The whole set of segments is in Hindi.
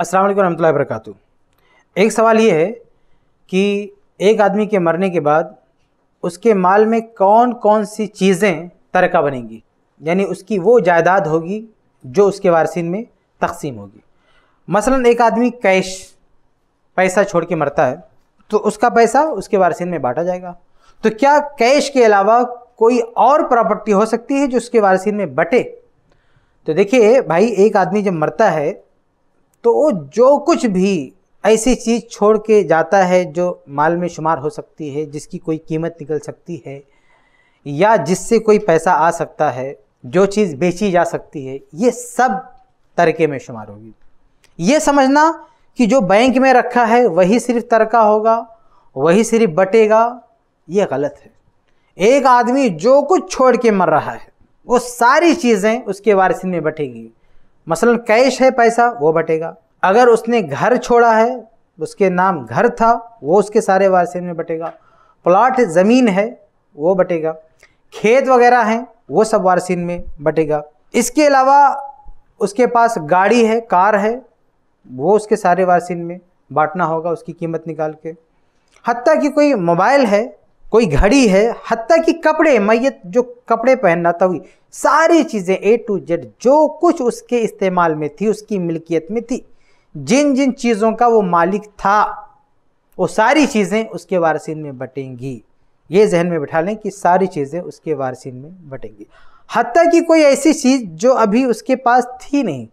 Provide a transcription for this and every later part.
अस्सलाम वालेकुम रहमतुल्लाहि वबरकातु एक सवाल ये है कि एक आदमी के मरने के बाद उसके माल में कौन कौन सी चीज़ें तरका बनेंगी यानी उसकी वो जायदाद होगी जो उसके वारसिन में तकसीम होगी मसलन एक आदमी कैश पैसा छोड़ के मरता है तो उसका पैसा उसके वारसिन में बांटा जाएगा तो क्या कैश के अलावा कोई और प्रॉपर्टी हो सकती है जो उसके वारसिन में बटे तो देखिए भाई एक आदमी जब मरता है तो वो जो कुछ भी ऐसी चीज़ छोड़ के जाता है जो माल में शुमार हो सकती है जिसकी कोई कीमत निकल सकती है या जिससे कोई पैसा आ सकता है जो चीज़ बेची जा सकती है ये सब तरके में शुमार होगी ये समझना कि जो बैंक में रखा है वही सिर्फ तरका होगा वही सिर्फ बटेगा ये गलत है एक आदमी जो कुछ छोड़ के मर रहा है वो सारी चीज़ें उसके वारसिन में बटेगी मसलन कैश है पैसा वो बटेगा अगर उसने घर छोड़ा है उसके नाम घर था वो उसके सारे वारसे में बटेगा प्लाट ज़मीन है वो बटेगा खेत वगैरह हैं वो सब वारसिन में बटेगा इसके अलावा उसके पास गाड़ी है कार है वो उसके सारे वारसिन में बांटना होगा उसकी कीमत निकाल के हती कि कोई मोबाइल है कोई घड़ी है हती कि कपड़े मैत जो कपड़े पहनना था सारी चीज़ें ए टू जेड जो कुछ उसके इस्तेमाल में थी उसकी मिल्कियत में थी जिन जिन चीज़ों का वो मालिक था वो सारी चीज़ें उसके वारसिन में बटेंगी ये जहन में बिठा लें कि सारी चीज़ें उसके वारसिन में बटेंगी हती कि कोई ऐसी चीज़ जो अभी उसके पास थी नहीं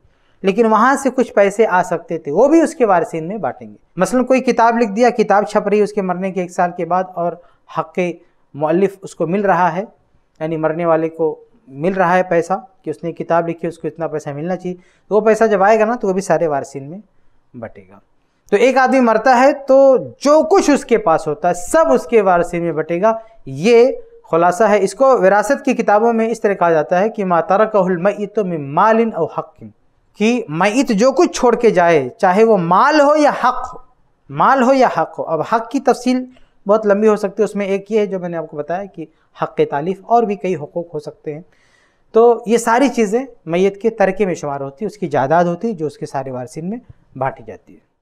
लेकिन वहाँ से कुछ पैसे आ सकते थे वो भी उसके वारसिन में बांटेंगे मसलन कोई किताब लिख दिया किताब छप रही उसके मरने के एक साल के बाद और हक़ मौलफ़ उसको मिल रहा है यानी मरने वाले को मिल रहा है पैसा कि उसने किताब लिखी उसको इतना पैसा मिलना चाहिए तो वो पैसा जब आएगा ना तो वो भी सारे वारसिन में बटेगा तो एक आदमी मरता है तो जो कुछ उसके पास होता है सब उसके वारसिन में बटेगा ये खुलासा है इसको विरासत की किताबों में इस तरह कहा जाता है कि मातारा कहल मैत में मालिन और हक़ कि मैत जो कुछ छोड़ के जाए चाहे वो माल हो या हक़ हो माल हो या हक़ हो अब हक़ की तफसील बहुत लंबी हो सकती है उसमें एक ये है जो मैंने आपको बताया कि हक़ तालीफ़ और भी कई हकूक़ हो सकते हैं तो ये सारी चीज़ें मैत के तरके में शुमार होती है उसकी जायदाद होती है जो उसके सारे वारसिन में बाँटी जाती है